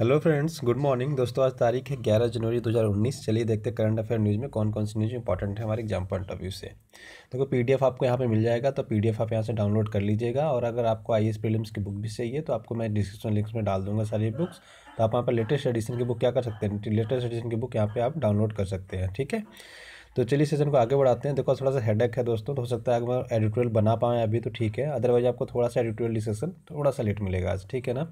Hello friends good morning दोस्तों आज तारीख है 11 जनवरी 2019 चलिए देखते हैं करंट अफेयर न्यूज़ में कौन कौन सी न्यूज़ इंपॉर्टेंट है हमारे एग्जाम पॉइंट ऑफ व्यू से देखो तो पीडीएफ आपको यहाँ पे मिल जाएगा तो पीडीएफ आप यहाँ से डाउनलोड कर लीजिएगा और अगर आपको आई एस प्रीलिम्स की बुक भी चाहिए तो आपको मैं डिस्क्रिप्शन लिंक्स में डाल दूँगा सारी बुक्स तो आप वहाँ पर लेटेस्ट एडिशन की बुक क्या कर सकते हैं लेटेस्ट एडिशन की बुक यहाँ पर आप डाउनलोड कर सकते हैं ठीक है तो चलिए सेशन को आगे बढ़ाते हैं देखो थोड़ा सा हेडेक है दोस्तों तो हो सकता है अगर एडिटोरियल बना पाएँ अभी तो ठीक है अदरवाइज आपको थोड़ा सा एडिटोरियल डिस्कशन थोड़ा सा लेट मिलेगा आज ठीक है ना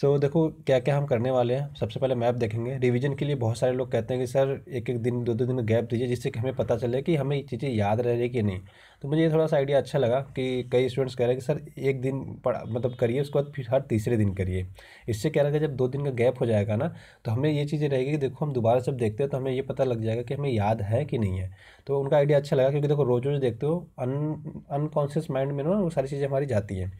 सो so, देखो क्या क्या हम करने वाले हैं सबसे पहले मैप देखेंगे रिवीजन के लिए बहुत सारे लोग कहते हैं कि सर एक एक दिन दो दो दिन गैप दीजिए जिससे कि हमें पता चले कि हमें ये चीज़ें याद रह रही कि नहीं तो मुझे ये थोड़ा सा आइडिया अच्छा लगा कि कई स्टूडेंट्स कह रहे हैं कि सर एक दिन पढ़ा मतलब करिए उसके बाद फिर हर तीसरे दिन करिए इससे कह रहा है कि जब दो दिन का गैप हो जाएगा ना तो हमें ये चीज़ें रहेगी कि देखो हम दोबारा जब देखते हैं तो हमें ये पता लग जाएगा कि हमें याद है कि नहीं है तो उनका आइडिया अच्छा लगा क्योंकि देखो रोज़ रोज़ देखते हो अन अनकॉन्शियस माइंड में ना वो सारी चीज़ें हमारी जाती हैं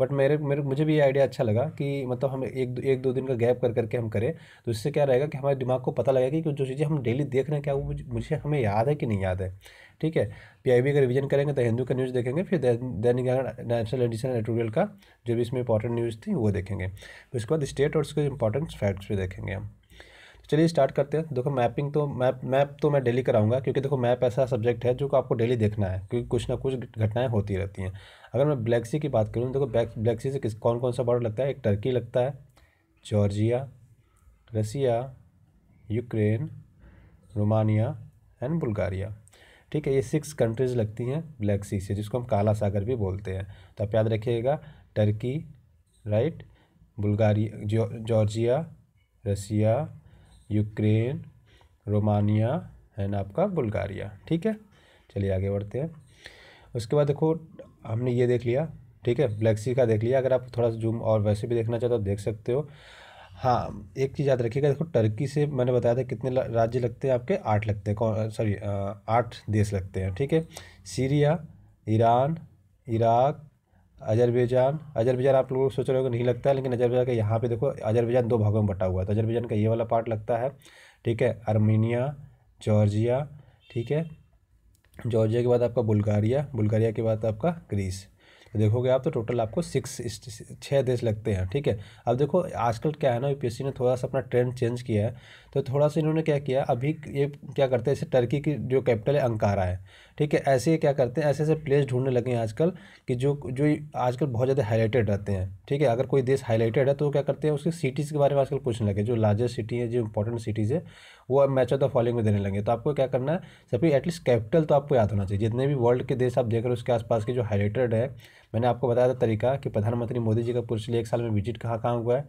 बट मेरे मेरे मुझे भी ये आइडिया अच्छा लगा कि मतलब हम एक एक दो दिन का गैप कर करके हम करें तो इससे क्या रहेगा कि हमारे दिमाग को पता लगेगा कि जो चीज़ें हम डेली देख रहे हैं क्या वो मुझे हमें याद है कि नहीं याद है ठीक है पीआईबी का रिवीजन करेंगे तो हिंदू का न्यूज़ देखेंगे फिर दैनिक नेशनल एडिशन एडिटोरियल का जो भी इसमें इंपॉर्टेंट न्यूज़ थी वो देखेंगे फिर तो उसके बाद स्टेट और उसके इंपॉर्टेंट फैक्ट्स भी देखेंगे हम तो चलिए स्टार्ट करते हैं देखो मैपिंग तो मैप मैप तो मैं डेली कराऊंगा क्योंकि देखो मैप ऐसा सब्जेक्ट है जो आपको डेली देखना है क्योंकि कुछ ना कुछ घटनाएं होती रहती हैं अगर मैं ब्लैक सी की बात करूँ देखो ब्लैक सी से किस कौन कौन सा बॉर्डर लगता है एक टर्की लगता है Georgia Russia Ukraine Romania and Bulgaria ठीक है ये सिक्स कंट्रीज लगती हैं ब्लैक सी से जिसको हम काला सागर भी बोलते हैं तो आप याद रखिएगा Turkey right Bulgaria Georgia Russia Ukraine Romania and आपका बुल्गारिया ठीक है चलिए आगे बढ़ते हैं उसके बाद देखो हमने ये देख लिया ठीक है ब्लैक सी का देख लिया अगर आप थोड़ा सा जूम और वैसे भी देखना चाहते हो तो देख सकते हो हाँ एक चीज़ याद रखिएगा देखो टर्की से मैंने बताया था कितने राज्य लगते हैं आपके आठ लगते हैं कौन सॉरी आठ देश लगते हैं ठीक है Syria Iran Iraq Azerbaijan Azerbaijan आप लोगों को सोच रहे हो नहीं लगता है लेकिन अजरबैजान का यहाँ पे देखो अजरबैजान दो भागों में बटा हुआ है तो अजरबैजान का ये वाला पार्ट लगता है ठीक है आर्मीनिया जॉर्जिया ठीक है जॉर्जिया के बाद आपका बुल्गारिया बुल्गारिया के बाद आपका ग्रीस तो देखोगे आप तो टोटल आपको सिक्स छः देश लगते हैं ठीक है अब देखो आजकल क्या है ना यूपीएससी ने थोड़ा सा अपना ट्रेंड चेंज किया है तो थोड़ा सा इन्होंने क्या किया अभी ये क्या करते हैं जैसे टर्की की जो कैपिटल है अंकारा है ठीक है ऐसे क्या करते हैं ऐसे ऐसे प्लेस ढूंढने लगे हैं आजकल कि जो जो आजकल बहुत ज़्यादा हाईलाइटेड रहते हैं ठीक है अगर कोई देश हाईलाइटेड है तो क्या करते हैं उसकी सिटीज़ के बारे में आजकल पूछने लगे जो लार्जेस्ट सिटी है जो इंपॉर्टेंट सिटीज़ है वो अब मैच ऑफ द फॉलोइंग में देने लगे तो आपको क्या करना है सभी एटलीस्ट कैपिटल तो आपको याद होना चाहिए जितने भी वर्ल्ड के देश आप देख रहे हो उसके आसपास के जो हाईलाइटेड है मैंने आपको बताया था तरीका कि प्रधानमंत्री मोदी जी का पिछले एक साल में विजिट कहाँ कहाँ हुआ है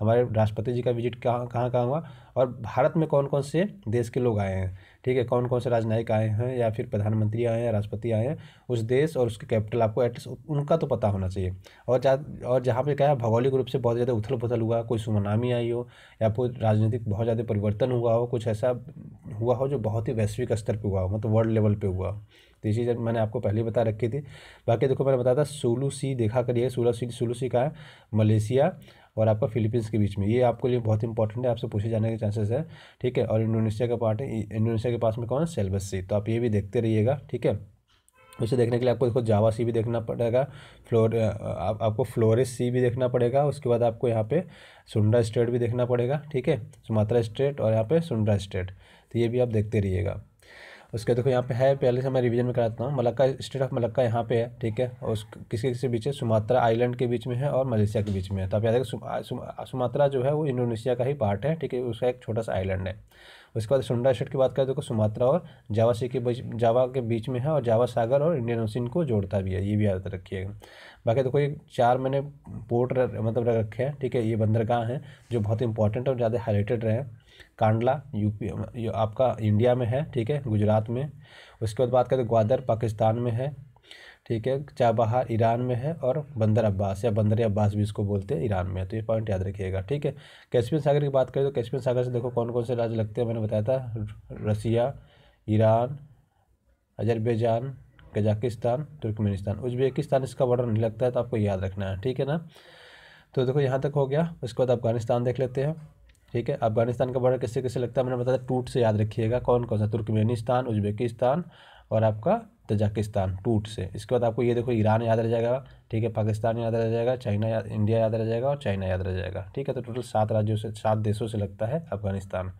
हमारे राष्ट्रपति जी का विजिट कहाँ कहाँ कहाँ हुआ और भारत में कौन कौन से देश के लोग आए हैं ठीक है कौन कौन से राजनयिक आए हैं या फिर प्रधानमंत्री आए हैं राष्ट्रपति आए हैं उस देश और उसके कैपिटल आपको एटलीस्ट उनका तो पता होना चाहिए और जा और जहाँ पर क्या है भौगोलिक रूप से बहुत ज़्यादा उथल पुथल हुआ कोई सुनामी आई हो या फिर राजनीतिक बहुत ज़्यादा परिवर्तन हुआ हो कुछ ऐसा हुआ हो जो बहुत ही वैश्विक स्तर पर हुआ हो मतलब वर्ल्ड लेवल पर हुआ हो तो इसी चीज़ मैंने आपको पहले बता रखी थी बाकी देखो मैंने बताया था सोलू सी देखा करिए सोलह सी सोलू सी का है मलेशिया और आपका फिलीपींस के बीच में ये आपके लिए बहुत इंपॉर्टेंट है आपसे पूछे जाने के चांसेस है ठीक है और इंडोनेशिया का पार्ट है इंडोनेशिया के पास में कौन है सेलबस सी तो आप ये भी देखते रहिएगा ठीक है उसे देखने के लिए आपको देखो जावा सी भी देखना पड़ेगा फ्लोर आप, आपको फ्लोरिस सी भी देखना पड़ेगा उसके बाद आपको यहाँ पे सुंडा स्टेट भी देखना पड़ेगा ठीक है सुमात्रा स्टेट और यहाँ पे सुंडा स्टेट तो ये भी आप देखते रहिएगा उसके देखो यहाँ पे है पहले से मैं रिवीजन में कराता हूँ मलक्का स्टेट ऑफ मलक्का यहाँ पे है ठीक है और किसी किसी बीच है सुमात्रा आइलैंड के बीच में है और मलेशिया के बीच में है तो आप याद रखें सुमात्रा जो है वो इंडोनेशिया का ही पार्ट है ठीक है उसका एक छोटा सा आइलैंड है उसके बाद सुंडा स्टेट की बात करें तो सुमात्रा और जावा सी के बीच जावा के बीच में है और जावा सागर और इंडियन ओशन को जोड़ता भी है ये भी याद रखिएगा बाकी तो कोई चार मैंने पोर्ट मतलब रखे हैं ठीक है ये बंदरगाह हैं जो बहुत इंपॉर्टेंट और ज़्यादा हाईलाइटेड रहे हैं कांडला यूपी हाँ। आपका इंडिया में है ठीक है गुजरात में उसके बाद बात करें तो ग्वादर पाकिस्तान में है ठीक है चाबहार ईरान में है और बंदर अब्बास या बंदर अब्बास भी इसको बोलते हैं ईरान में है तो ये पॉइंट याद रखिएगा ठीक है कैस्पियन सागर की बात करें तो कैस्पियन सागर से देखो कौन कौन से राज्य लगते हैं मैंने बताया था Russia Iran Azerbaijan Kazakhstan Turkmenistan Uzbekistan इसका बॉर्डर नहीं लगता है तो आपको याद रखना है ठीक है ना तो देखो यहाँ तक हो गया उसके बाद अफगानिस्तान देख लेते हैं ठीक है अफगानिस्तान का बॉर्डर किससे किससे लगता है मैंने बताया टूट से याद रखिएगा कौन कौन सा तुर्कमेनिस्तान उज्बेकिस्तान और आपका तजाकिस्तान टूट से इसके बाद आपको ये देखो ईरान याद रह जाएगा ठीक है पाकिस्तान याद रह जाएगा चाइना या, इंडिया याद रह जाएगा और चाइना याद रह जाएगा ठीक है तो टोटल सात राज्यों से सात देशों से लगता है अफगानिस्तान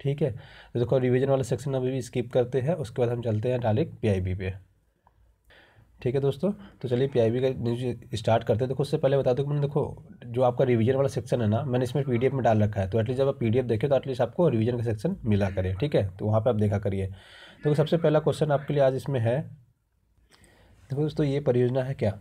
ठीक है तो देखो रिविजन वाला सेक्शन अभी भी स्किप करते हैं उसके बाद हम चलते हैं डायरेक्ट पी पे ठीक है दोस्तों तो चलिए पीआईबी का न्यूज स्टार्ट करते हैं देखो उससे पहले बता दो कि मैंने देखो जो आपका रिवीजन वाला सेक्शन है ना मैंने इसमें पीडीएफ में डाल रखा है तो एटलीस्ट जब आप पीडीएफ देखें तो एटलीस्ट आपको रिवीजन का सेक्शन मिला करे ठीक है तो वहाँ पर आप देखा करिए देखो सबसे पहला क्वेश्चन आपके लिए आज इसमें है देखो दोस्तों ये परियोजना है क्या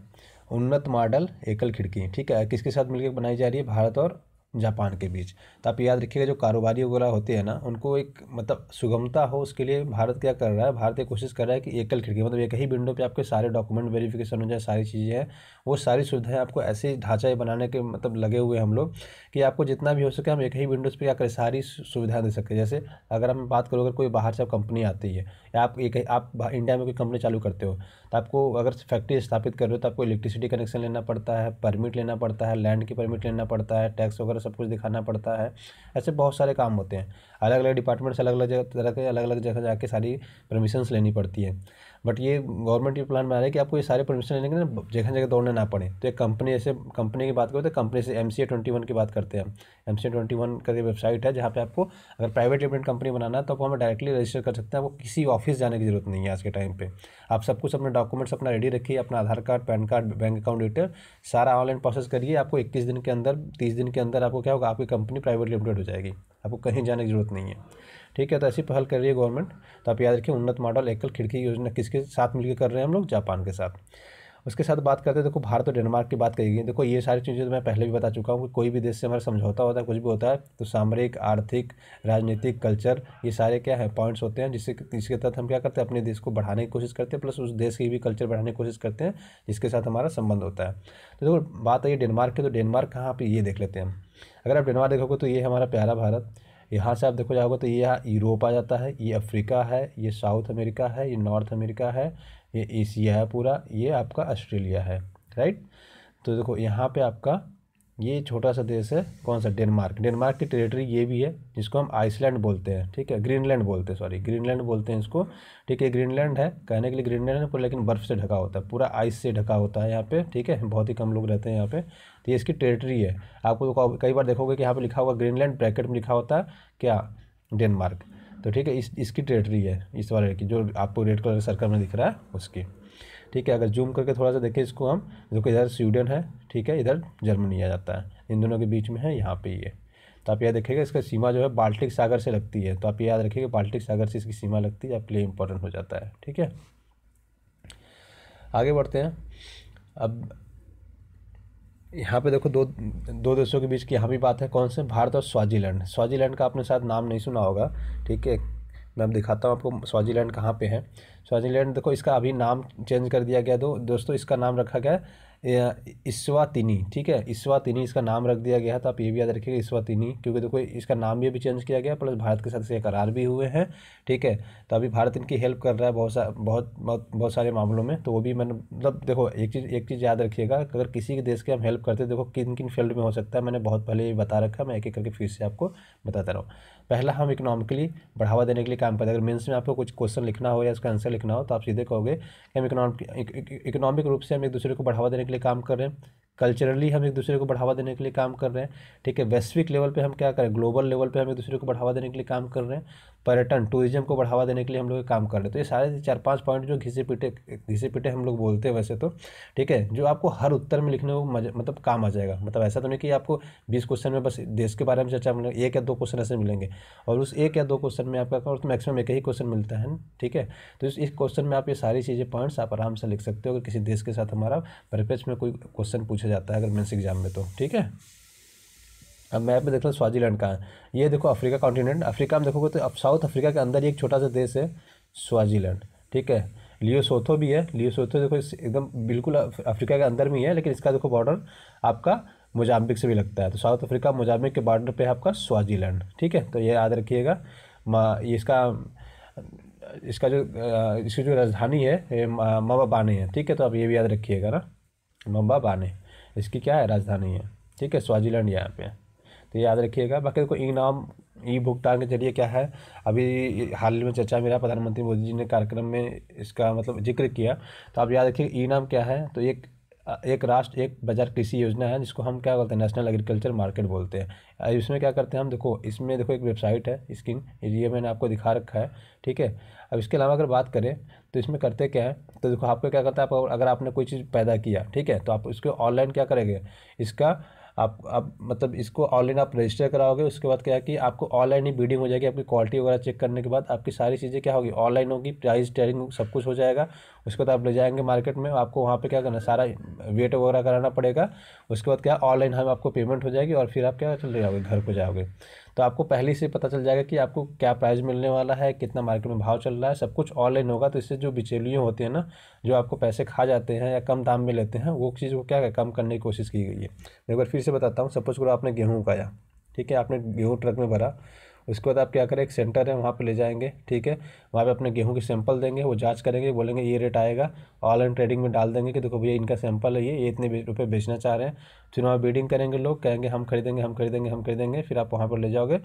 उन्नत मॉडल एकल खिड़की ठीक है किसके साथ मिलकर बनाई जा रही है भारत और जापान के बीच तो आप याद रखिएगा जो कारोबारी वगैरह होते हैं ना उनको एक मतलब सुगमता हो उसके लिए भारत क्या कर रहा है भारत कोशिश कर रहा है कि एकल खिड़की मतलब एक ही विंडो पे आपके सारे डॉक्यूमेंट वेरिफिकेशन हो जाए सारी चीज़ें हैं वो सारी सुविधाएं आपको ऐसे ढांचा बनाने के मतलब लगे हुए हम लोग कि आपको जितना भी हो सके हम एक ही विंडोज़ पर क्या करें सारी सुविधाएँ दे सकते जैसे अगर हम बात करो अगर कोई बाहर से आप कंपनी आती है या आप एक आप इंडिया में कोई कंपनी चालू करते हो तो आपको अगर फैक्ट्री स्थापित कर रहे हो तो आपको इलेक्ट्रिसिटी कनेक्शन लेना पड़ता है परमिट लेना पड़ता है लैंड की परमिट लेना पड़ता है टैक्स वगैरह वगैरह सब कुछ दिखाना पड़ता है ऐसे बहुत सारे काम होते हैं अलग अलग डिपार्टमेंट से अलग अलग जगह तरह के अलग अलग जगह जाके सारी परमिशंस लेनी पड़ती है बट ये गवर्नमेंट ये प्लान बना रहा है कि आपको ये सारे परमिशन लेने के ना जगह जगह दौड़ना ना पड़े तो एक कंपनी जैसे कंपनी की बात करें तो कंपनी से एम सी ट्वेंटी वन की बात करते हैं एम सी ट्वेंटी वन करके वेबसाइट है जहाँ पे आपको अगर प्राइवेट लिमिटेड कंपनी बनाना है तो आप हमें डायरेक्टली रजिस्टर कर सकते हैं आपको किसी ऑफिस जाने की जरूरत नहीं है आज के टाइम पर आप सब कुछ अपने डॉक्यूमेंट्स अपना रेडी रखिए अपना Aadhaar card PAN card bank account detail सारा ऑनलाइन प्रोसेस करिए आपको इक्कीस दिन के अंदर तीस दिन के अंदर आपको क्या होगा आपकी कंपनी प्राइवेट लिमिटेड हो जाएगी आपको कहीं जाने की जरूरत नहीं है ठीक है तो ऐसी पहल कर रही है गवर्नमेंट तो आप याद रखिए उन्नत मॉडल एकल खिड़की योजना किसके साथ मिलकर कर रहे हैं हम लोग जापान के साथ उसके साथ बात करते हैं देखो भारत और डेनमार्क की बात कही गई देखो ये सारी चीज़ें तो मैं पहले भी बता चुका हूँ कि कोई भी देश से हमारा समझौता होता है कुछ भी होता है तो सामरिक आर्थिक राजनीतिक कल्चर ये सारे क्या है पॉइंट्स होते हैं जिससे जिसके तहत हम क्या करते हैं अपने देश को बढ़ाने की कोशिश करते हैं प्लस उस देश की भी कल्चर बढ़ाने की कोशिश करते हैं जिसके साथ हमारा संबंध होता है तो देखो बात आई डेनमार्क की तो डेनमार्क कहाँ पर ये देख लेते हैं अगर आप डेनमार्क देखोगे तो ये हमारा प्यारा भारत यहाँ से आप देखो जाओगे तो ये यहाँ यूरोप आ जाता है ये अफ्रीका है ये साउथ अमेरिका है ये नॉर्थ अमेरिका है ये एशिया है पूरा ये आपका ऑस्ट्रेलिया है राइट तो देखो यहाँ पे आपका ये छोटा सा देश है कौन सा डेनमार्क डेनमार्क की टेरिटरी ये भी है जिसको हम आइसलैंड बोलते हैं ठीक है ग्रीनलैंड बोलते हैं सॉरी ग्रीनलैंड बोलते हैं इसको ठीक है ग्रीनलैंड है कहने के लिए ग्रीनलैंड है पूरा लेकिन बर्फ़ से ढका होता है पूरा आइस से ढका होता है यहाँ पे ठीक है बहुत ही कम लोग रहते हैं यहाँ पे तो ये इसकी टेरेटरी है आपको तो कई बार देखोगे कि यहाँ पर लिखा हुआ ग्रीनलैंड ब्रैकेट में लिखा होता है क्या डेनमार्क तो ठीक है इस इसकी टेरेटरी है इस वाले की जो आपको रेड कलर सर्कल में दिख रहा है उसकी ठीक है अगर जूम करके थोड़ा सा देखें इसको हम जो कि इधर स्वीडन है ठीक है इधर जर्मनी आ जाता है इन दोनों के बीच में है यहाँ पे ये तो आप याद देखिएगा इसका सीमा जो है बाल्टिक सागर से लगती है तो आप याद रखिएगा बाल्टिक सागर से इसकी सीमा लगती है आपके लिए इम्पोर्टेंट हो जाता है ठीक है आगे बढ़ते हैं अब यहाँ पे देखो दो दो देशों के बीच की यहाँ भी बात है कौन से भारत और स्वाजीलैंड स्वाजीलैंड का आपने साथ नाम नहीं सुना होगा ठीक है मैं अब दिखाता हूँ आपको स्वाजीलैंड कहाँ पे है स्वाजीलैंड देखो इसका अभी नाम चेंज कर दिया गया दो दोस्तों इसका नाम रखा गया इसवातिनी ठीक है इसवातिनी इसका नाम रख दिया गया था तो आप ये भी याद रखिएगा इसवातिनी क्योंकि देखो इसका नाम भी अभी चेंज किया गया प्लस भारत के साथ इसके करार भी हुए हैं ठीक है तो अभी भारत इनकी हेल्प कर रहा है बहुत सा बहुत बहुत बहुत सारे मामलों में तो वो भी मैंने मतलब देखो एक चीज़ एक चीज़ याद रखिएगा अगर किसी के देश के हम हेल्प करते देखो किन किन फील्ड में हो सकता है मैंने बहुत पहले ये बता रखा मैं एक एक करके फिर से आपको बताता रहा हूँ पहला हम इकोनॉमिकली बढ़ावा देने के लिए काम करते हैं अगर मेन्स में आपको कुछ क्वेश्चन लिखना हो या उसका आंसर लिखना हो तो आप सीधे कहोगे कि हम इकोनॉमिक इकोनॉमिक रूप से हम एक दूसरे को बढ़ावा देने लिए काम कर रहे हैं कल्चरली हम एक दूसरे को बढ़ावा देने के लिए काम कर रहे हैं ठीक है वैश्विक लेवल पे हम क्या करें ग्लोबल लेवल पे हम एक दूसरे को बढ़ावा देने के लिए काम कर रहे हैं पर्यटन टूरिज्म को बढ़ावा देने के लिए हम लोग काम कर रहे हैं तो ये सारे चार पांच पॉइंट जो घिसे पीटे घिसे पीटे हम लोग बोलते हैं वैसे तो ठीक है जो आपको हर उत्तर में लिखने को मतलब काम आ जाएगा मतलब ऐसा तो नहीं कि आपको बीस क्वेश्चन में बस देश के बारे में चर्चा मिलेगा एक या दो क्वेश्चन ऐसे मिलेंगे और उस एक या दो क्वेश्चन में आपका और तो मैक्सिमम एक ही क्वेश्चन मिलता है ठीक है तो इस क्वेश्चन में आप ये सारी चीज़ें पॉइंट्स आप आराम से लिख सकते हो अगर किसी देश के साथ हमारा परपेज में कोई क्वेश्चन पूछे पूछा जाता है अगर मेन्स एग्जाम में तो ठीक है अब मैप में देख लो स्वाजीलैंड कहाँ है ये देखो अफ्रीका कॉन्टिनेंट अफ्रीका में देखोगे तो अब साउथ अफ्रीका के अंदर एक छोटा सा देश है स्वाजीलैंड ठीक है लियो सोथो भी है लियो सोथो देखो एकदम बिल्कुल अफ्रीका के अंदर में ही है लेकिन इसका देखो बॉर्डर आपका मोजाम्बिक से भी लगता है तो साउथ अफ्रीका मोजाम्बिक के बॉर्डर पे है आपका स्वाजीलैंड ठीक है तो ये याद रखिएगा इसका इसका जो इसकी जो राजधानी है मबा बाने है ठीक है तो आप ये भी याद रखिएगा ना मबा बाने इसकी क्या है राजधानी है ठीक है स्वाजीलैंड यहाँ पे तो याद रखिएगा बाकी देखो ई नाम ई भुगतान के जरिए क्या है अभी हाल ही में चर्चा मिला प्रधानमंत्री मोदी जी ने कार्यक्रम में इसका मतलब जिक्र किया तो आप याद रखिए ई नाम क्या है तो एक एक राष्ट्र एक बाजार कृषि योजना है जिसको हम क्या बोलते हैं नेशनल एग्रीकल्चर मार्केट बोलते हैं इसमें क्या करते हैं हम देखो इसमें देखो एक वेबसाइट है स्किन ये मैंने आपको दिखा रखा है ठीक है अब इसके अलावा अगर बात करें तो इसमें करते क्या है तो देखो आपको क्या करता है आप अगर आपने कोई चीज़ पैदा किया ठीक है तो आप उसको ऑनलाइन क्या करेंगे इसका आप आप मतलब इसको ऑनलाइन आप रजिस्टर कराओगे उसके बाद क्या है कि आपको ऑनलाइन ही बीडिंग हो जाएगी आपकी क्वालिटी वगैरह चेक करने के बाद आपकी सारी चीज़ें क्या होगी ऑनलाइन होगी प्राइस टेयरिंग सब कुछ हो जाएगा उसके बाद आप ले जाएंगे मार्केट में आपको वहाँ पर क्या करना सारा वेट वगैरह कराना पड़ेगा उसके बाद क्या ऑनलाइन हम आपको पेमेंट हो जाएगी और फिर आप क्या चल जाओगे घर को जाओगे तो आपको पहले से पता चल जाएगा कि आपको क्या प्राइस मिलने वाला है कितना मार्केट में भाव चल रहा है सब कुछ ऑनलाइन होगा तो इससे जो बिचौलियों होते हैं ना जो आपको पैसे खा जाते हैं या कम दाम में लेते हैं वो चीज़ को क्या कम करने की कोशिश की गई है मैं एक बार फिर से बताता हूँ सपोज करो आपने गेहूँ उगाया ठीक है आपने गेहूँ ट्रक में भरा उसके बाद आप क्या करें एक सेंटर है वहाँ पर ले जाएंगे ठीक है वहाँ पर अपने गेहूँ की सैंपल देंगे वो जाँच करेंगे बोलेंगे ये रेट आएगा ऑनलाइन ट्रेडिंग में डाल देंगे कि देखो भैया इनका सैंपल है ये ये इतने रुपये बेचना चाह रहे हैं फिर वहाँ बीडिंग करेंगे लोग कहेंगे हम खरीदेंगे हम खरीदेंगे हम खरीदेंगे फिर आप वहाँ पर ले जाओगे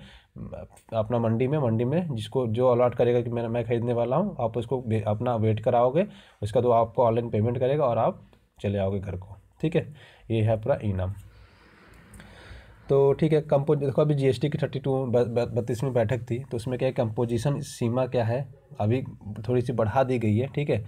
अपना मंडी में मंडी में जिसको जो अलॉट करेगा कि मेरा मैं खरीदने वाला हूँ आप उसको अपना वेट कराओगे उसका तो आपको ऑनलाइन पेमेंट करेगा और आप चले आओगे घर को ठीक है ये है पूरा इनाम तो ठीक है कम्पोज देखो अभी जीएसटी की थर्टी टू बत्तीसवीं बैठक थी तो उसमें क्या है कम्पोजिशन सीमा क्या है अभी थोड़ी सी बढ़ा दी गई है ठीक है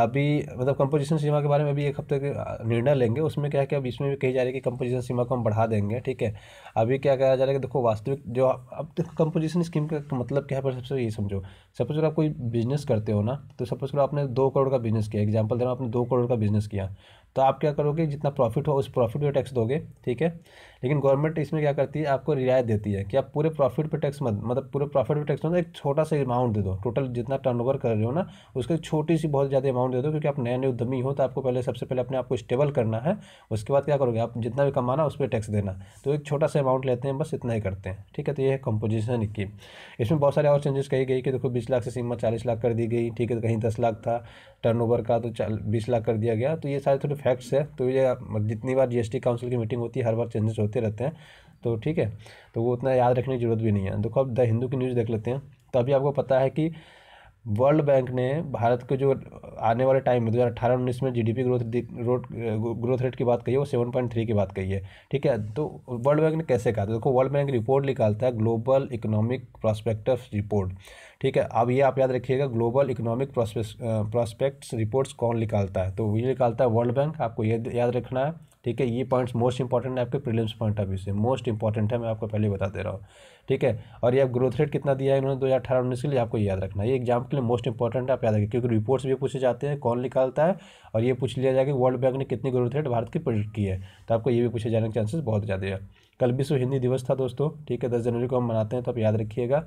अभी मतलब कंपोजिशन सीमा के बारे में अभी एक हफ्ते के निर्णय लेंगे उसमें क्या है कि अब इसमें भी कही जा रही है कि कंपोजिशन सीमा को हम बढ़ा देंगे ठीक है अभी क्या कहा जा रहा है कि देखो वास्तविक जो अब देखो कंपोजिशन स्कीम का तो मतलब क्या है पर सबसे ये समझो सपोज अगर आप कोई बिजनेस करते हो ना तो सपोज करो आपने दो करोड़ का बिजनेस किया एग्जाम्पल देना आपने दो करोड़ का बिजनेस किया तो आप क्या करोगे जितना प्रॉफिट हो उस प्रॉफिट में टैक्स दोगे ठीक है लेकिन गवर्नमेंट इसमें क्या करती है आपको रियायत देती है कि आप पूरे प्रॉफिट पे टैक्स मत मतलब पूरे प्रॉफिट पे टैक्स मत एक छोटा सा अमाउंट दे दो टोटल जितना टर्न कर रहे हो ना उसके छोटी सी बहुत ज़्यादा अमाउंट दे दो क्योंकि आप नए नए उद्यमी हो तो आपको पहले सबसे पहले अपने आप को स्टेबल करना है उसके बाद क्या करोगे आप जितना भी कमाना उस पर टैक्स देना तो एक छोटा सा अमाउंट लेते हैं बस इतना ही करते हैं ठीक है तो ये है कंपोजिशन की इसमें बहुत सारे और चेंजेस कही गई कि देखो बीस लाख से सीमा चालीस लाख कर दी गई ठीक है तो कहीं दस लाख था टर्नओवर का तो बीस लाख कर दिया गया तो ये सारे थोड़े फैक्ट्स है तो ये जितनी बार जीएसटी काउंसिल की मीटिंग होती है हर बार चेंजेस होते बोलते रहते हैं तो ठीक है तो वो उतना याद रखने की ज़रूरत भी नहीं है देखो अब द हिंदू की न्यूज़ देख लेते हैं तो अभी आपको पता है कि वर्ल्ड बैंक ने भारत के जो आने वाले टाइम में दो हज़ार अठारह उन्नीस में GDP growth road growth rate की बात कही है वो सेवन पॉइंट थ्री की बात कही है ठीक है तो वर्ल्ड बैंक ने कैसे कहा था देखो वर्ल्ड बैंक रिपोर्ट निकालता है ग्लोबल इकोनॉमिक प्रॉस्पेक्टस रिपोर्ट ठीक है अब ये आप याद रखिएगा ग्लोबल इकोनॉमिक प्रॉस्पेक्ट्स रिपोर्ट्स कौन निकालता है तो ये निकालता है वर्ल्ड बैंक आपको ये याद रखना है ठीक है ये पॉइंट्स मोस्ट इंपॉर्टेंट है आपके प्रीलिम्स पॉइंट ऑफ व्यू से मोस्ट इंपॉर्टेंट है मैं आपको पहले बता दे रहा हूँ ठीक है और ये आप ग्रोथ रेट कितना दिया है इन्होंने दो हज़ार अठारह उन्नीस के लिए आपको याद रखना ये एग्जाम के लिए मोस्ट इंपॉर्टेंट है आप याद रखें क्योंकि रिपोर्ट्स भी पूछे जाते हैं कौन निकालता है और ये पूछ लिया जाएगा कि वर्ल्ड बैंक ने कितनी ग्रोथ रेट भारत की प्रोजेक्ट की है तो आपको ये भी पूछे जाने के चांसेस बहुत ज़्यादा है कल विश्व हिंदी दिवस था दोस्तों ठीक है दस जनवरी को हम मनाते हैं तो आप याद रखिएगा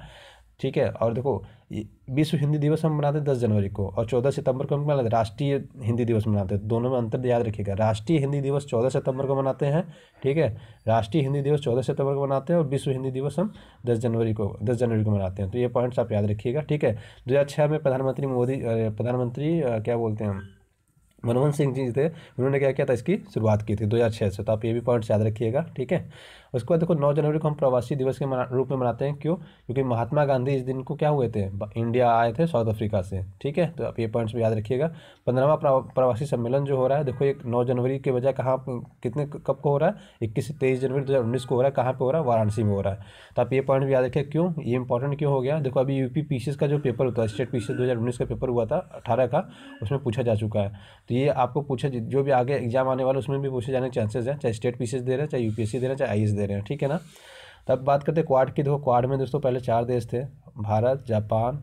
ठीक है और देखो विश्व हिंदी दिवस हम मनाते हैं दस जनवरी को और चौदह सितंबर को हम मनाते हैं राष्ट्रीय हिंदी दिवस मनाते हैं दोनों में अंतर याद रखिएगा राष्ट्रीय हिंदी दिवस चौदह सितंबर को मनाते हैं ठीक है राष्ट्रीय हिंदी दिवस चौदह सितंबर को मनाते हैं और विश्व हिंदी दिवस हम दस जनवरी को दस जनवरी को मनाते हैं तो ये पॉइंट्स आप याद रखिएगा ठीक है दो हज़ार छः में प्रधानमंत्री मोदी प्रधानमंत्री क्या बोलते हैं मनमोहन सिंह जी थे उन्होंने क्या किया था इसकी शुरुआत की थी दो हज़ार छः से तो आप ये भी पॉइंट्स याद रखिएगा ठीक है उसके बाद देखो नौ जनवरी को हम प्रवासी दिवस के रूप में मनाते हैं क्यों क्योंकि महात्मा गांधी इस दिन को क्या हुए थे इंडिया आए थे साउथ अफ्रीका से ठीक है तो आप ये पॉइंट्स भी याद रखिएगा पंद्रहवा प्रवासी सम्मेलन जो हो रहा है देखो एक नौ जनवरी के बजाय कहाँ कितने कब को हो रहा है इक्कीस से तेईस जनवरी दो को हो रहा है कहाँ पर हो रहा है वाराणसी में हो रहा है तो आप ये पॉइंट भी याद रखिए क्यों ये इंपॉर्टेंट क्यों हो गया देखो अभी यूपी एस का जो पेपर होता है स्टेट हज़ार उन्नीस का पेपर हुआ था अठारह का उसमें पूछा जा चुका है तो ये आपको पूछा जो भी आगे एग्जाम आने वाले उसमें भी पूछे जाने के चांसेस हैं चाहे स्टेट पीसीएस दे रहे हैं चाहे सी दे रहे हैं चाहे आई दे रहे रहे हैं ठीक है ना तब बात करते हैं क्वाड की देखो क्वाड में दोस्तों पहले चार देश थे भारत जापान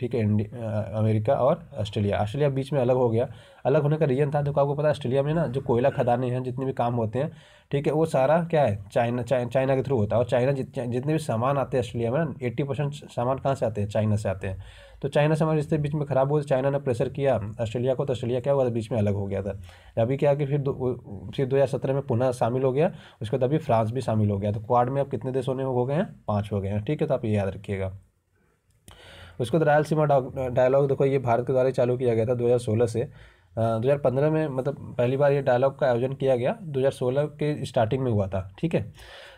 ठीक है इंडिया अमेरिका और ऑस्ट्रेलिया ऑस्ट्रेलिया बीच में अलग हो गया अलग होने का रीज़न था देखो आपको पता ऑस्ट्रेलिया में ना जो कोयला खदाने हैं जितने भी काम होते हैं ठीक है वो सारा क्या है चाइना चाइना के थ्रू होता है और चाइना जितने भी सामान आते हैं ऑस्ट्रेलिया में ना एट्टी परसेंट सामान कहाँ से आते हैं चाइना से आते हैं तो चाइना से हमारे रिश्ते बीच में ख़राब हुआ तो चाइना ने प्रेशर किया ऑस्ट्रेलिया को तो ऑस्ट्रेलिया क्या हुआ तो बीच में अलग हो गया था अभी क्या कि फिर दो फिर दो हज़ार सत्रह में पुनः शामिल हो गया उसके बाद अभी फ्रांस भी शामिल हो गया तो क्वाड में अब कितने देश होने हो गए हैं पाँच हो गए हैं ठीक है तो आप ये याद रखिएगा उसके बाद रायलसीमा डायलॉग देखो ये भारत के द्वारा चालू किया गया था 2016 से 2015 में मतलब पहली बार ये डायलॉग का आयोजन किया गया 2016 के स्टार्टिंग में हुआ था ठीक है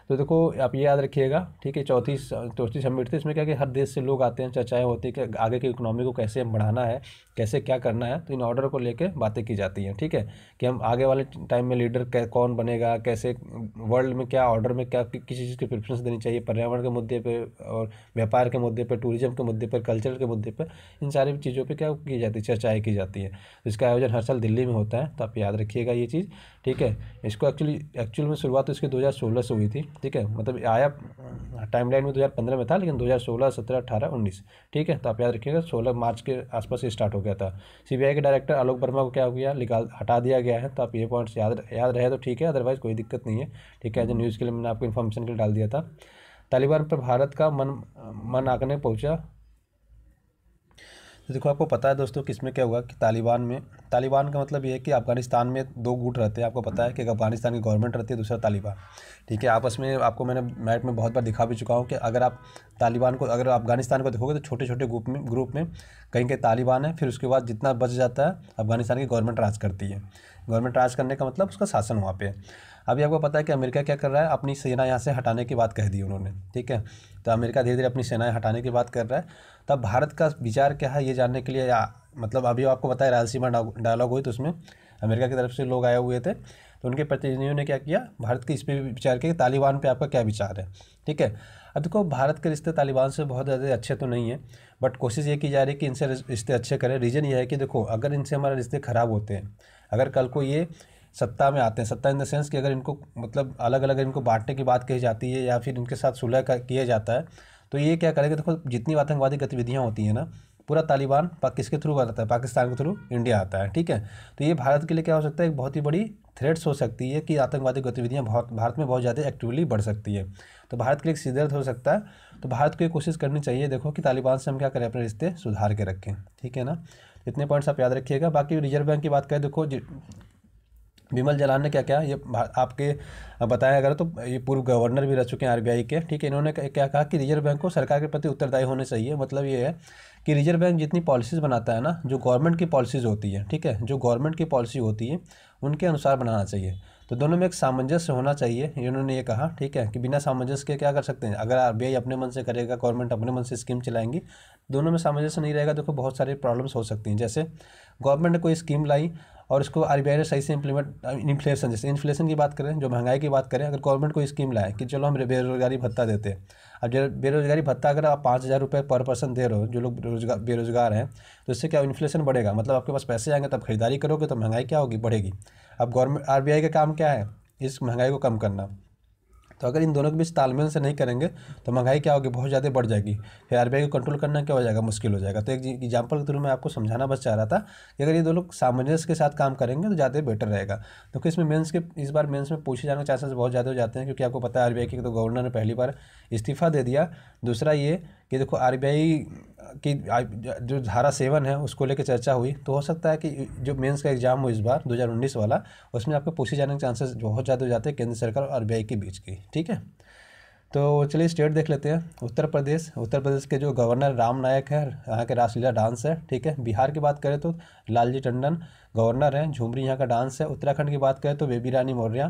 तो देखो आप ये याद रखिएगा ठीक है चौथी चौथी समिट थी इसमें क्या कि हर देश से लोग आते हैं चर्चाएँ होती है कि आगे की इकोनॉमी को कैसे बढ़ाना है कैसे क्या करना है तो इन ऑर्डर को लेकर बातें की जाती हैं ठीक है कि हम आगे वाले टाइम में लीडर कौन बनेगा कैसे वर्ल्ड में क्या ऑर्डर में क्या किसी चीज़ की प्रेफरेंस देनी चाहिए पर्यावरण के मुद्दे पर और व्यापार के मुद्दे पर टूरिज्म के मुद्दे पर कल्चर के मुद्दे पर इन सारी चीज़ों पर क्या की जाती है चर्चाएँ की जाती है तो इसका आयोजन हर साल दिल्ली में होता है तो आप याद रखिएगा ये चीज़ ठीक है इसको एक्चुअली एक्चुअल में शुरुआत तो इसकी 2016 से हुई थी ठीक है मतलब आया टाइमलाइन में 2015 में था लेकिन 2016 17 18 19 ठीक है तो आप याद रखिएगा 16 मार्च के आसपास से स्टार्ट हो गया था सीबीआई के डायरेक्टर आलोक वर्मा को क्या हो गया निकाल हटा दिया गया है तो आप ये पॉइंट्स याद याद रहे तो ठीक है अदरवाइज़ कोई दिक्कत नहीं है ठीक है एज न्यूज़ के लिए मैंने आपको इन्फॉर्मेशन के लिए डाल दिया था तालिबान पर भारत का मन मन आकने पहुँचा तो देखो आपको पता है दोस्तों किसमें क्या हुआ कि तालिबान में तालिबान का मतलब ये है कि अफगानिस्तान में दो गुट रहते हैं आपको पता है कि एक अफगानिस्तान की गवर्नमेंट रहती है दूसरा तालिबान ठीक है आपस में आपको मैंने मैट में बहुत बार दिखा भी चुका हूँ कि अगर आप तालिबान को अगर अफगानिस्तान को देखोगे तो छोटे छोटे ग्रुप में ग्रुप में कहीं कहीं तालिबान है फिर उसके बाद जितना बच जाता है अफगानिस्तान की गवर्नमेंट राज करती है गवर्नमेंट राज करने का मतलब उसका शासन वहाँ पर अभी आपको पता है कि अमेरिका क्या कर रहा है अपनी सेना यहाँ से हटाने की बात कह दी उन्होंने ठीक है तो अमेरिका धीरे धीरे अपनी सेनाएँ हटाने की बात कर रहा है तब भारत का विचार क्या है ये जानने के लिए या, मतलब अभी आपको पता है रायलसीमा डायलॉग हुई तो उसमें अमेरिका की तरफ से लोग आए हुए थे तो उनके प्रतिनिधियों ने क्या किया भारत के इस पर विचार किया तालिबान पे आपका क्या विचार है ठीक है अब देखो भारत के रिश्ते तालिबान से बहुत ज़्यादा अच्छे तो नहीं है बट कोशिश ये की जा रही है कि इनसे रिश्ते अच्छे करें रीज़न ये है कि देखो अगर इनसे हमारे रिश्ते ख़राब होते हैं अगर कल को ये सत्ता में आते हैं सत्ता इन द सेंस कि अगर इनको मतलब अलग अलग इनको बांटने की बात कही जाती है या फिर इनके साथ सुलह किया जाता है तो ये क्या करेगा देखो जितनी आतंकवादी गतिविधियाँ होती हैं ना पूरा तालिबान किसके थ्रू आता है पाकिस्तान के थ्रू इंडिया आता है ठीक है तो ये भारत के लिए क्या हो सकता है एक बहुत ही बड़ी थ्रेट्स हो सकती है कि आतंकवादी गतिविधियाँ बहुत भारत में बहुत ज़्यादा एक्टिवली बढ़ सकती है तो भारत के लिए सिद्धर्द हो सकता है तो भारत को ये कोशिश करनी चाहिए देखो कि तालिबान से हम क्या करें अपने रिश्ते सुधार के रखें ठीक है ना इतने पॉइंट्स आप याद रखिएगा बाकी रिजर्व बैंक की बात करें देखो विमल जलान ने क्या क्या ये आपके बताया अगर तो ये पूर्व गवर्नर भी रह चुके हैं आरबीआई के ठीक है इन्होंने क्या कहा कि रिजर्व बैंक को सरकार के प्रति उत्तरदायी होने चाहिए मतलब ये है कि रिजर्व बैंक जितनी पॉलिसीज़ बनाता है ना जो गवर्नमेंट की पॉलिसीज़ होती है ठीक है जो गवर्नमेंट की पॉलिसी होती है उनके अनुसार बनाना चाहिए तो दोनों में एक सामंजस्य होना चाहिए इन्होंने ये कहा ठीक है कि बिना सामंजस्य के क्या कर सकते हैं अगर आरबीआई अपने मन से करेगा गवर्नमेंट अपने मन से स्कीम चलाएंगी दोनों में सामंजस्य नहीं रहेगा देखो बहुत सारी प्रॉब्लम्स हो सकती हैं जैसे गवर्नमेंट ने कोई स्कीम लाई और इसको आर बी आई ने सही से इंप्लीमेंट इन्फ्लेशन uh, जैसे इन्फ्लेशन की बात करें जो महंगाई की बात करें अगर गवर्नमेंट कोई स्कीम लाए कि चलो हम बेरोजगारी भत्ता देते हैं अब जो बेरोजगारी भत्ता अगर आप पाँच हज़ार रुपये पर पर्सन दे रहे हो जो लोग रोजगार बेरोजगार हैं तो इससे क्या इन्फ्लेशन बढ़ेगा मतलब आपके पास पैसे आएंगे तब खरीदारी करोगे तो महंगाई क्या होगी बढ़ेगी अब गवर्नमेंट आर का काम क्या है इस महंगाई को कम करना तो अगर इन दोनों के बीच तालमेल से नहीं करेंगे तो महंगाई क्या होगी बहुत ज़्यादा बढ़ जाएगी फिर आर को कंट्रोल करना क्या हो जाएगा मुश्किल हो जाएगा तो एक एग्जाम्पल के थ्रू मैं आपको समझाना बस चाह रहा था कि अगर ये दो लोग सामंजस्य के साथ काम करेंगे तो ज़्यादा बेटर रहेगा तो इसमें मेन्स के इस बार मेन्स में पूछे जाने के चांसेस बहुत ज़्यादा हो जाते हैं क्योंकि आपको पता है आर के तो गवर्नर ने पहली बार इस्तीफा दे दिया दूसरा ये कि देखो आर की जो धारा सेवन है उसको लेकर चर्चा हुई तो हो सकता है कि जो मेंस का एग्ज़ाम हो इस बार 2019 वाला उसमें आपको पूछे जाने के चांसेस बहुत ज़्यादा हो जाते हैं केंद्र सरकार और आर के बीच की ठीक है तो चलिए स्टेट देख लेते हैं उत्तर प्रदेश उत्तर प्रदेश के जो गवर्नर राम नायक है यहाँ के रासलीला डांस है ठीक है बिहार की बात करें तो लालजी टंडन गवर्नर हैं झुमरी यहाँ का डांस है उत्तराखंड की बात करें तो बेबी रानी मौर्य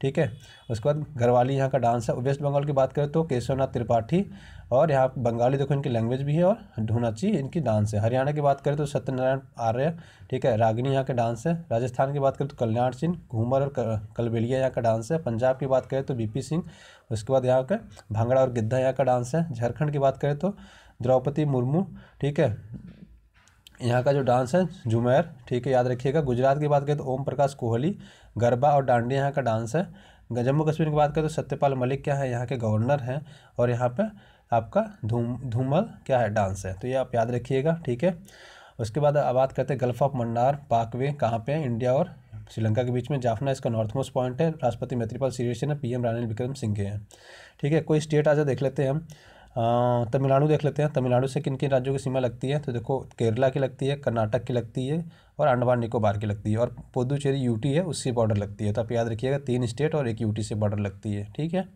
ठीक है उसके बाद घरवाली यहाँ का डांस है वेस्ट बंगाल की बात करें तो केशवनाथ त्रिपाठी और यहाँ बंगाली देखो इनकी लैंग्वेज भी है और ढूनाची इनकी डांस है हरियाणा की बात करें तो सत्यनारायण आर्य ठीक है रागिनी यहाँ का डांस है राजस्थान की बात करें तो कल्याण सिंह घूमर और कलबेलिया यहाँ का डांस है पंजाब की बात करें तो बीपी सिंह उसके बाद यहाँ का भांगड़ा और गिद्धा यहाँ का डांस है झारखंड की बात करें तो द्रौपदी मुर्मू ठीक है यहाँ का जो डांस है झुमैर ठीक है याद रखिएगा गुजरात की बात करें तो ओम प्रकाश कोहली गरबा और डांडिया यहाँ का डांस है जम्मू कश्मीर की बात करें तो सत्यपाल मलिक क्या है यहाँ के गवर्नर हैं और यहाँ पर आपका धूम धूमल क्या है डांस है तो ये आप याद रखिएगा ठीक है उसके बाद अब बात करते हैं गल्फ ऑफ मंडार पाकवे कहाँ पे है इंडिया और श्रीलंका के बीच में जाफना इसका नॉर्थ मोस्ट पॉइंट है राष्ट्रपति Maithripala P M Ranil Wickremesinghe हैं ठीक है कोई स्टेट आज देख लेते हैं हम तमिलनाडु देख लेते हैं तमिलनाडु से किन किन राज्यों की सीमा लगती है तो देखो केरला की लगती है कर्नाटक की लगती है और अंडमान निकोबार की लगती है और पुदुचेरी यूटी है उससे बॉर्डर लगती है तो आप याद रखिएगा तीन स्टेट और एक यूटी से बॉर्डर लगती है ठीक है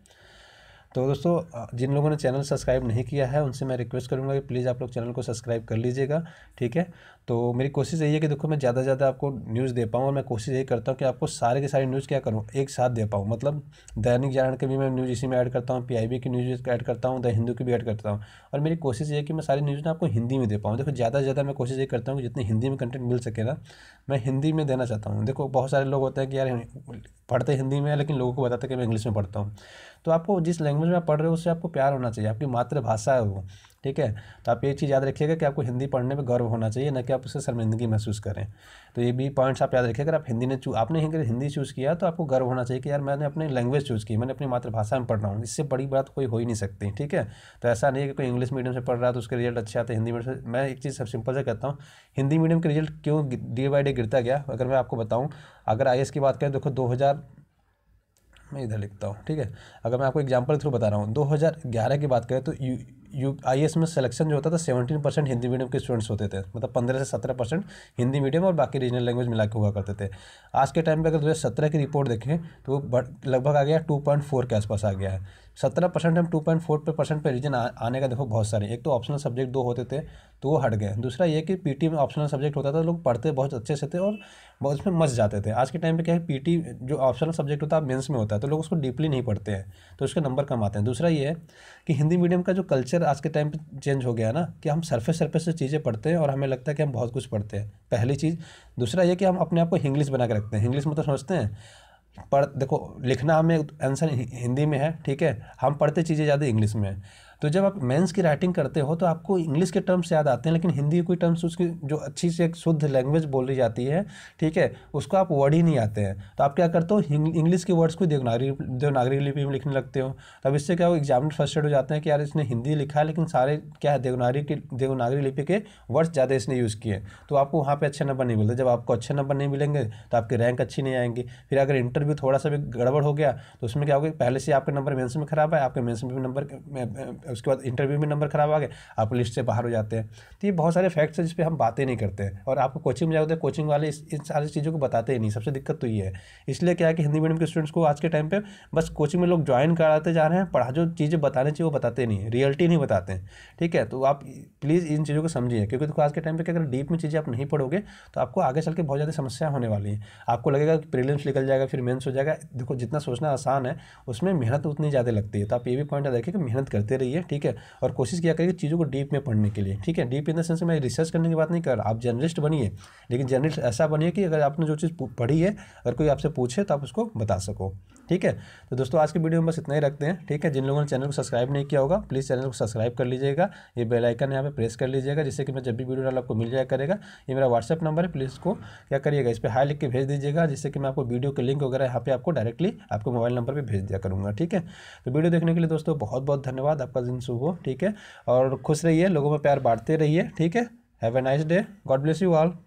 तो दोस्तों जिन लोगों ने चैनल सब्सक्राइब नहीं किया है उनसे मैं रिक्वेस्ट करूँगा कि प्लीज़ आप लोग चैनल को सब्सक्राइब कर लीजिएगा ठीक है तो मेरी कोशिश यही है कि देखो मैं ज़्यादा से ज़्यादा आपको न्यूज़ दे पाऊँ और मैं कोशिश यही करता हूँ कि आपको सारे के सारे न्यूज़ क्या करूँ एक साथ दे पाऊँ मतलब दैनिक जागरण के भी मैं न्यूज़ इसी में ऐड करता हूँ पी की न्यूज़ ऐड करता हूँ द हिंदू की भी ऐड करता हूँ और मेरी कोशिश ये है कि मैं सारी न्यूज़ ना आपको हिंदी में दे पाऊँ देखो ज़्यादा से ज़्यादा मैं कोशिश ये करता हूँ कि जितनी हिंदी में कंटेंट मिल सके ना मैं हिंदी में देना चाहता हूँ देखो बहुत सारे लोग होते हैं कि यार पढ़ते हिंदी में लेकिन लोगों को बताते कि मैं इंग्लिश में पढ़ता हूँ तो आपको जिस लैंग्वेज में आप पढ़ रहे हो उससे आपको प्यार होना चाहिए आपकी मातृभाषा है वो ठीक है तो आप ये चीज़ याद रखिएगा कि आपको हिंदी पढ़ने में गर्व होना चाहिए ना कि आप उससे शर्मिंदगी महसूस करें तो ये भी पॉइंट्स आप याद रखिएगा अगर आप हिंदी ने चू आपने हिंदी चूज़ किया तो आपको गर्व होना चाहिए कि यार मैंने अपनी लैंग्वेज चूज़ की मैंने अपनी मातृभाषा में पढ़ रहा हूँ इससे बड़ी बात कोई हो ही नहीं सकती ठीक है तो ऐसा नहीं है कि कोई इंग्लिश मीडियम से पढ़ रहा है तो उसके रिजल्ट अच्छे आते हिंदी मीडियम से मैं एक चीज़ सब सिंपल से कहता हूँ हिंदी मीडियम के रिजल्ट क्यों डे बाई डे गिरता गया अगर मैं आपको बताऊँ अगर आई की बात करें देखो दो मैं इधर लिखता हूँ ठीक है अगर मैं आपको एग्जाम्पल थ्रू बता रहा हूँ 2011 की बात करें तो यू यू आई में सिलेक्शन जो होता था सेवेंटीन परसेंट हिंदी मीडियम के स्टूडेंट्स होते थे मतलब पंद्रह से सत्रह परसेंट हिंदी मीडियम और बाकी रीजनल लैंग्वेज मिला के हुआ करते थे आज के टाइम पे अगर दो की रिपोर्ट देखें तो लगभग आ गया टू के आसपास आ गया है सत्रह परसेंट हम टू पॉइंट फोर परसेंट पर रीजन आने का देखो बहुत सारे एक तो ऑप्शनल सब्जेक्ट दो होते थे तो वो हट गए दूसरा ये कि पीटी में ऑप्शनल सब्जेक्ट होता था तो लोग पढ़ते बहुत अच्छे से थे और बहुत उसमें मच जाते थे आज के टाइम पे क्या है पीटी जो ऑप्शनल सब्जेक्ट होता है मेन्स में होता है तो लोग उसको डीपली नहीं पढ़ते हैं तो उसके नंबर कम आते हैं दूसरा ये है कि हिंदी मीडियम का जो कल्चर आज के टाइम पर चेंज हो गया है ना कि हम सर्फेस सर्फेस से चीज़ें पढ़ते हैं और हमें लगता है कि हम बहुत कुछ पढ़ते हैं पहली चीज़ दूसरा ये कि हम अपने आप को इंग्लिश बना के रखते हैं इंग्लिश मतलब तो समझते हैं पढ़ देखो लिखना हमें आंसर हिंदी में है ठीक है हम पढ़ते चीज़ें ज़्यादा इंग्लिश में तो जब आप मेंस की राइटिंग करते हो तो आपको इंग्लिश के टर्म्स याद आते हैं लेकिन हिंदी कोई टर्म्स उसकी जो अच्छी से एक शुद्ध लैंग्वेज बोली जाती है ठीक है उसको आप वर्ड ही नहीं आते हैं तो आप क्या करते हो इंग्लिश के वर्ड्स को देवनागरी देवनागरी लिपि में लिखने लगते हो तब इससे क्या हो एग्जामिनर फ्रस्ट्रेट हो जाते हैं कि यार इसने हिंदी लिखा है लेकिन सारे क्या है देवनागरी के देवनागरी लिपि के वर्ड्स ज़्यादा इसने यूज़ किए तो आपको वहाँ पर अच्छे नंबर नहीं मिलते जब आपको अच्छे नंबर नहीं मिलेंगे तो आपकी रैंक अच्छी नहीं आएंगी फिर अगर इंटरव्यू थोड़ा सा भी गड़बड़ हो गया तो उसमें क्या होगा पहले से आपके नंबर मेन्स में खराब है आपके मेन्स में भी नंबर उसके बाद इंटरव्यू में नंबर खराब आ गए आप लिस्ट से बाहर हो जाते हैं तो ये बहुत सारे फैक्ट्स हैं जिस पर हम बातें नहीं करते हैं और आपको कोचिंग में जाते हैं कोचिंग वाले इस इन सारी चीज़ों को बताते ही नहीं सबसे दिक्कत तो ये है इसलिए क्या है कि हिंदी मीडियम के स्टूडेंट्स को आज के टाइम पर बस कोचिंग में लोग ज्वाइन कराते जा रहे हैं पढ़ा जो चीज़ें बताने चाहिए वो बताते नहीं रियलिटी नहीं बताते हैं ठीक है तो आप प्लीज़ इन चीज़ों को समझिए क्योंकि देखो आज के टाइम पर अगर डीप में चीज़ें आप नहीं पढ़ोगे तो आपको आगे चल के बहुत ज़्यादा समस्या होने वाली है आपको लगेगा कि प्रीलिम्स निकल जाएगा फिर मेन्स हो जाएगा देखो जितना सोचना आसान है उसमें मेहनत उतनी ज़्यादा लगती है तो आप ये भी पॉइंट देखिए कि मेहनत करते रहिए चाहिए ठीक है और कोशिश किया करिए चीज़ों को डीप में पढ़ने के लिए ठीक है डीप इन द सेंस मैं रिसर्च करने की बात नहीं कर रहा आप जर्नलिस्ट बनिए लेकिन जर्नलिस्ट ऐसा बनिए कि अगर आपने जो चीज़ पढ़ी है अगर कोई आपसे पूछे तो आप उसको बता सको ठीक है तो दोस्तों आज की वीडियो में बस इतना ही रखते हैं ठीक है जिन लोगों ने चैनल को सब्सक्राइब नहीं किया होगा प्लीज़ चैनल को सब्सक्राइब कर लीजिएगा ये बेलाइकन यहाँ पर प्रेस कर लीजिएगा जिससे कि मैं जब भी वीडियो डाल आपको मिल जाया करेगा ये मेरा व्हाट्सअप नंबर है प्लीज़ को क्या करिएगा इस पर हाई लिख के भेज दीजिएगा जिससे कि मैं आपको वीडियो के लिंक वगैरह यहाँ पे आपको डायरेक्टली आपके मोबाइल नंबर पर भेज दिया करूँगा ठीक है तो वीडियो देखने के लिए दोस्तों बहुत बहुत धन्यवाद आपका कजिन सू को ठीक है और खुश रहिए लोगों में प्यार बांटते रहिए ठीक है have a nice day God bless you all